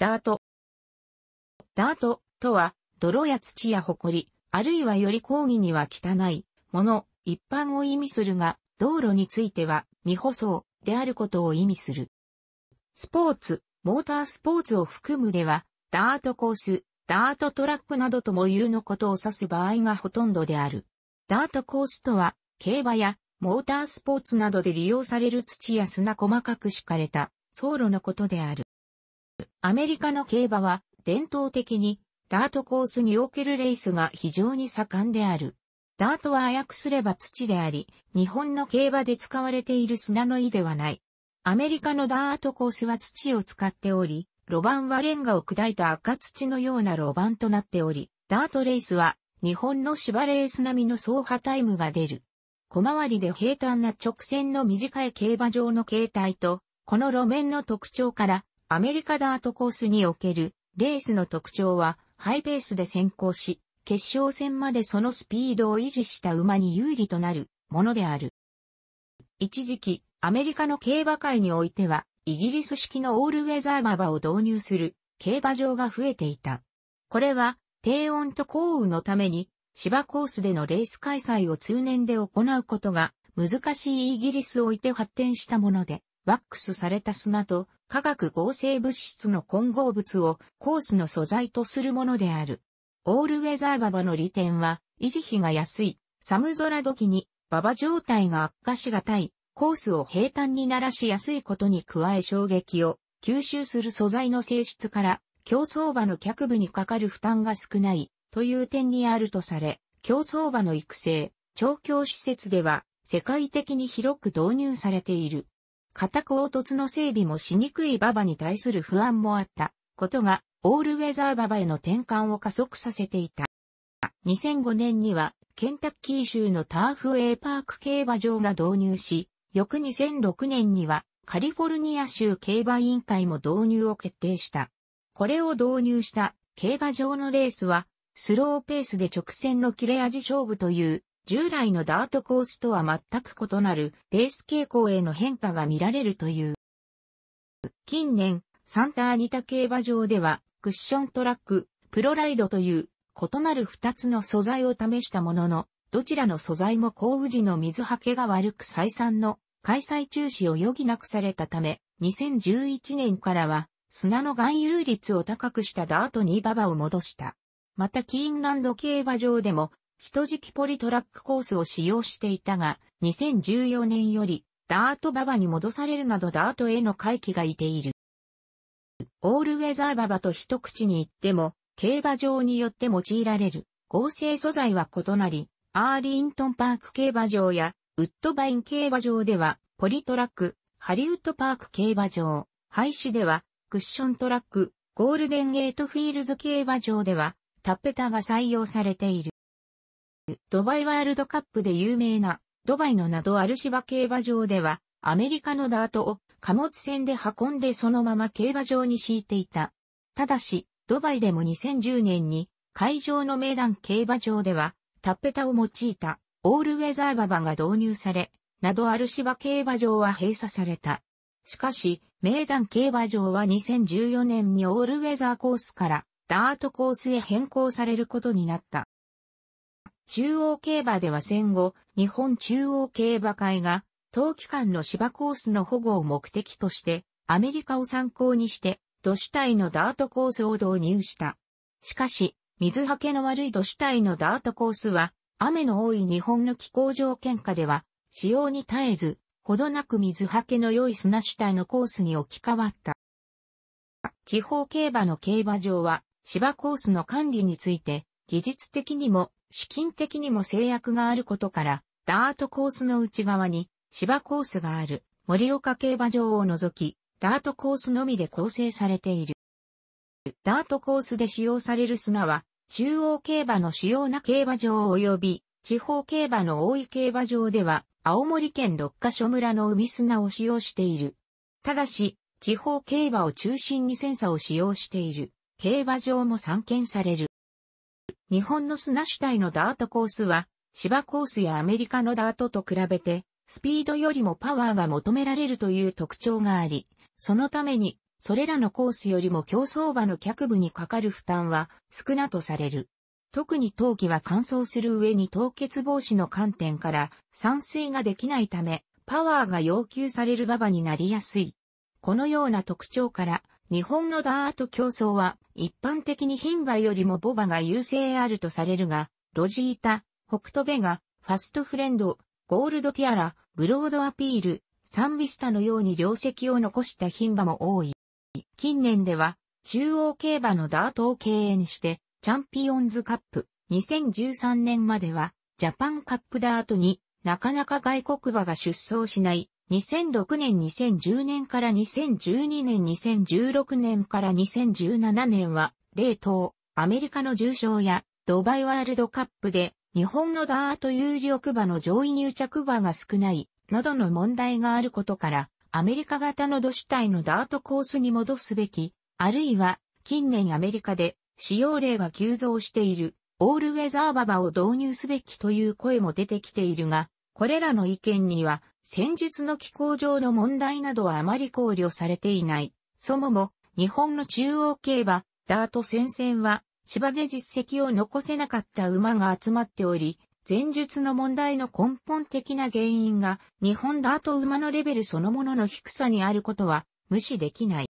ダート。ダートとは、泥や土やリ、あるいはより講義には汚い、もの、一般を意味するが、道路については、未舗装であることを意味する。スポーツ、モータースポーツを含むでは、ダートコース、ダートトラックなどとも言うのことを指す場合がほとんどである。ダートコースとは、競馬やモータースポーツなどで利用される土や砂細かく敷かれた走路のことである。アメリカの競馬は伝統的にダートコースにおけるレースが非常に盛んである。ダートは早くすれば土であり、日本の競馬で使われている砂の意ではない。アメリカのダートコースは土を使っており、路盤はレンガを砕いた赤土のような路盤となっており、ダートレースは日本の芝レース並みの走破タイムが出る。小回りで平坦な直線の短い競馬場の形態と、この路面の特徴からアメリカダートコースにおけるレースの特徴は、ハイペースで先行し、決勝戦までそのスピードを維持した馬に有利となるものである。一時期、アメリカの競馬界においては、イギリス式のオールウェザー馬場を導入する競馬場が増えていた。これは、低温と降雨のために、芝コースでのレース開催を通年で行うことが難しいイギリスを置いて発展したもので、ワックスされた砂と化学合成物質の混合物をコースの素材とするものである。オールウェザー馬場の利点は、維持費が安い、寒空時に馬場状態が悪化しがたい、コースを平坦にならしやすいことに加え衝撃を吸収する素材の性質から競争馬の脚部にかかる負担が少ないという点にあるとされ、競争馬の育成、調教施設では世界的に広く導入されている。片鋼突の整備もしにくい馬場に対する不安もあったことが、オールウェザー馬場への転換を加速させていた。2005年には、ケンタッキー州のターフウェイパーク競馬場が導入し、翌2006年には、カリフォルニア州競馬委員会も導入を決定した。これを導入した競馬場のレースは、スローペースで直線の切れ味勝負という従来のダートコースとは全く異なるレース傾向への変化が見られるという。近年、サンタアニタ競馬場では、クッショントラック、プロライドという異なる2つの素材を試したものの、どちらの素材も降雨時の水はけが悪く再三の開催中止を余儀なくされたため、2011年からは砂の含有率を高くしたダートに馬場を戻した。またキーンランド競馬場でも人敷ポリトラックコースを使用していたが、2014年より、ダートババに戻されるなどダートへの回帰がいている。オールウェザーババと一口に言っても、競馬場によって用いられる合成素材は異なり、アーリントンパーク競馬場やウッドバイン競馬場ではポリトラック、ハリウッドパーク競馬場、廃止ではクッショントラック、ゴールデンゲートフィールズ競馬場ではタッペタが採用されている。ドバイワールドカップで有名なドバイのなどアルシバ競馬場ではアメリカのダートを貨物船で運んでそのまま競馬場に敷いていた。ただし、ドバイでも2010年に会場の名団競馬場ではタッペタを用いたオールウェザーババが導入され、などアルシバ競馬場は閉鎖された。しかし、名団競馬場は2014年にオールウェザーコースからダートコースへ変更されることになった。中央競馬では戦後、日本中央競馬会が、当期間の芝コースの保護を目的として、アメリカを参考にして、土主体のダートコースを導入した。しかし、水はけの悪い土主体のダートコースは、雨の多い日本の気候条件下では、使用に絶えず、ほどなく水はけの良い砂主体のコースに置き換わった。地方競馬の競馬場は、芝コースの管理について、技術的にも資金的にも制約があることから、ダートコースの内側に芝コースがある盛岡競馬場を除き、ダートコースのみで構成されている。ダートコースで使用される砂は、中央競馬の主要な競馬場及び、地方競馬の大井競馬場では、青森県六ヶ所村の海砂を使用している。ただし、地方競馬を中心にセンサを使用している、競馬場も参見される。日本の砂主体のダートコースは、芝コースやアメリカのダートと比べて、スピードよりもパワーが求められるという特徴があり、そのために、それらのコースよりも競走馬の脚部にかかる負担は少なとされる。特に冬季は乾燥する上に凍結防止の観点から酸水ができないため、パワーが要求される馬場になりやすい。このような特徴から、日本のダート競争は一般的に牝馬よりもボバが優勢あるとされるが、ロジータ、北斗ベガ、ファストフレンド、ゴールドティアラ、ブロードアピール、サンビスタのように量績を残した牝馬も多い。近年では中央競馬のダートを敬遠してチャンピオンズカップ2013年まではジャパンカップダートになかなか外国馬が出走しない2006年2010年から2012年2016年から2017年は、冷凍、アメリカの重賞や、ドバイワールドカップで、日本のダート有力馬の上位入着馬が少ない、などの問題があることから、アメリカ型の土主体のダートコースに戻すべき、あるいは、近年アメリカで、使用例が急増している、オールウェザーババを導入すべきという声も出てきているが、これらの意見には、戦術の機構上の問題などはあまり考慮されていない。そもも、日本の中央競馬、ダート戦線は、芝で実績を残せなかった馬が集まっており、前述の問題の根本的な原因が、日本ダート馬のレベルそのものの低さにあることは、無視できない。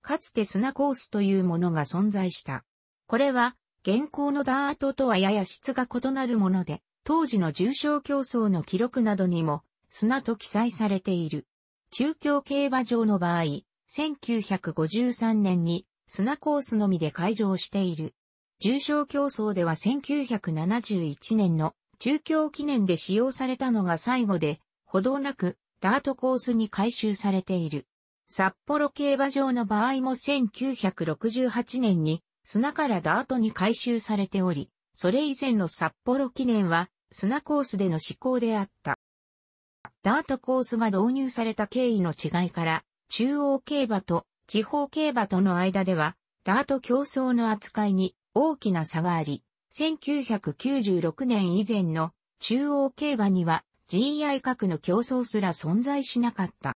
かつて砂コースというものが存在した。これは、現行のダートとはやや質が異なるもので、当時の重賞競争の記録などにも、砂と記載されている。中京競馬場の場合、1953年に砂コースのみで会場している。重賞競争では1971年の中京記念で使用されたのが最後で、ほどなくダートコースに改修されている。札幌競馬場の場合も1968年に砂からダートに改修されており、それ以前の札幌記念は砂コースでの施行であった。ダートコースが導入された経緯の違いから、中央競馬と地方競馬との間では、ダート競争の扱いに大きな差があり、1996年以前の中央競馬には GI 格の競争すら存在しなかった。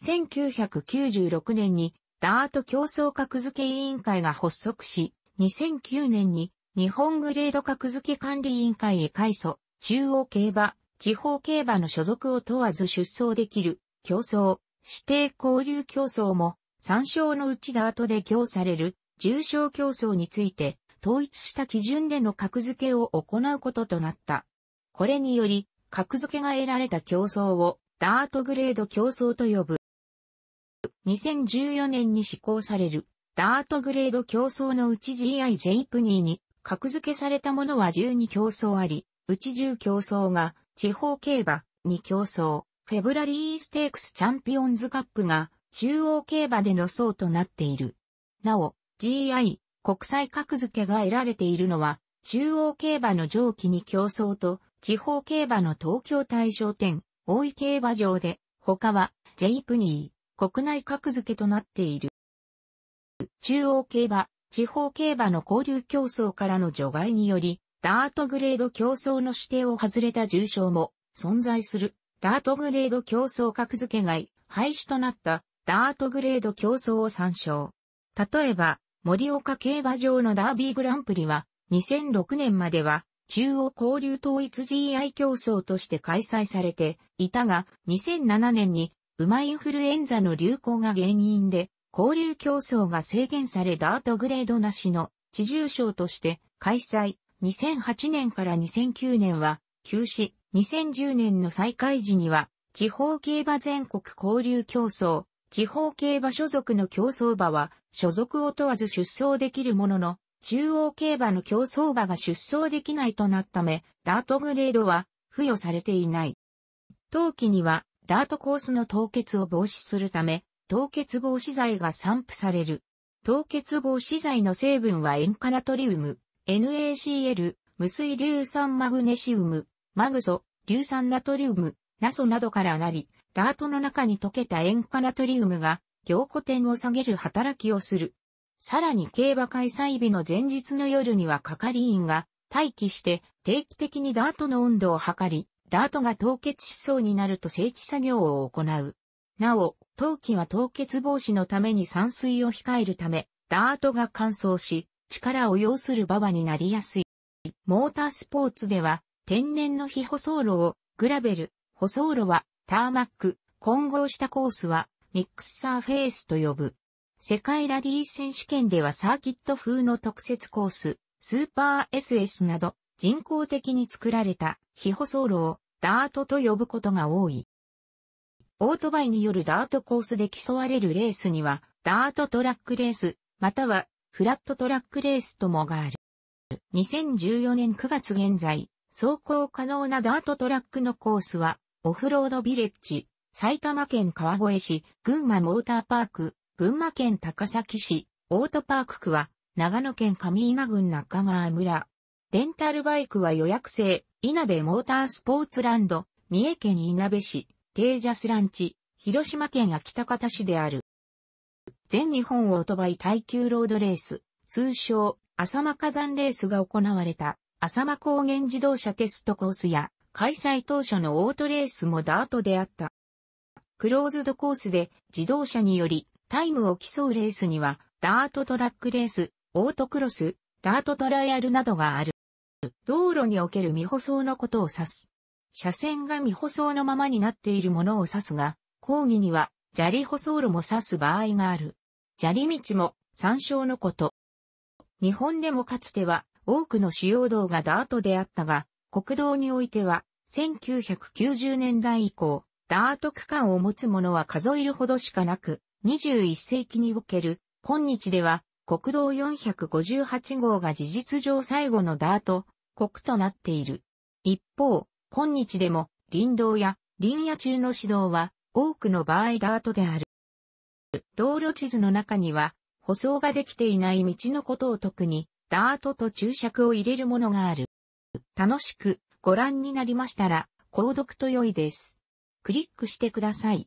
1996年にダート競争格付け委員会が発足し、2009年に日本グレード格付け管理委員会へ改祖、中央競馬、地方競馬の所属を問わず出走できる、競争、指定交流競争も、参照のうちダートで行される、重症競争について、統一した基準での格付けを行うこととなった。これにより、格付けが得られた競争を、ダートグレード競争と呼ぶ。2014年に施行される、ダートグレード競争のうち GI j プニーに格付けされたものは12競争あり、うち10競争が、地方競馬、2競争、フェブラリーステークスチャンピオンズカップが、中央競馬での層となっている。なお、GI、国際格付けが得られているのは、中央競馬の上記に競争と、地方競馬の東京大賞店、大井競馬場で、他は、ジェイプニー、国内格付けとなっている。中央競馬、地方競馬の交流競争からの除外により、ダートグレード競争の指定を外れた重賞も存在する。ダートグレード競争格付け外、廃止となったダートグレード競争を参照。例えば、森岡競馬場のダービーグランプリは、2006年までは、中央交流統一 GI 競争として開催されていたが、2007年に馬インフルエンザの流行が原因で交流競争が制限されダートグレードなしの地重賞として開催。2008年から2009年は休止。2010年の再開時には地方競馬全国交流競争。地方競馬所属の競争馬は所属を問わず出走できるものの、中央競馬の競争馬が出走できないとなったため、ダートグレードは付与されていない。当期にはダートコースの凍結を防止するため、凍結防止剤が散布される。凍結防止剤の成分は塩化ナトリウム、NaCl、無水硫酸マグネシウム、マグソ、硫酸ナトリウム、ナソなどからなり、ダートの中に溶けた塩化ナトリウムが凝固点を下げる働きをする。さらに競馬開催日の前日の夜には係員が待機して定期的にダートの温度を測り、ダートが凍結しそうになると整地作業を行う。なお、陶器は凍結防止のために散水を控えるため、ダートが乾燥し、力を要する馬場になりやすい。モータースポーツでは、天然の非舗装路を、グラベル、舗装路は、ターマック、混合したコースは、ミックスサーフェイスと呼ぶ。世界ラリー選手権ではサーキット風の特設コース、スーパー SS など、人工的に作られた、非舗装路を、ダートと呼ぶことが多い。オートバイによるダートコースで競われるレースには、ダートトラックレース、またはフラットトラックレースともがある。2014年9月現在、走行可能なダートトラックのコースは、オフロードビレッジ、埼玉県川越市、群馬モーターパーク、群馬県高崎市、オートパーク区は、長野県上稲郡中川村。レンタルバイクは予約制、稲部モータースポーツランド、三重県稲部市、テージャスランチ、広島県秋田高田市である。全日本オートバイ耐久ロードレース、通称、浅間火山レースが行われた、浅間高原自動車テストコースや、開催当初のオートレースもダートであった。クローズドコースで自動車によりタイムを競うレースには、ダートトラックレース、オートクロス、ダートトライアルなどがある。道路における未舗装のことを指す。車線が未舗装のままになっているものを指すが、講義には砂利舗装路も指す場合がある。砂利道も参照のこと。日本でもかつては多くの主要道がダートであったが、国道においては1990年代以降、ダート区間を持つものは数えるほどしかなく、21世紀における今日では国道458号が事実上最後のダート、国となっている。一方、今日でも林道や林野中の指導は多くの場合ダートである。道路地図の中には舗装ができていない道のことを特にダートと注釈を入れるものがある。楽しくご覧になりましたら購読と良いです。クリックしてください。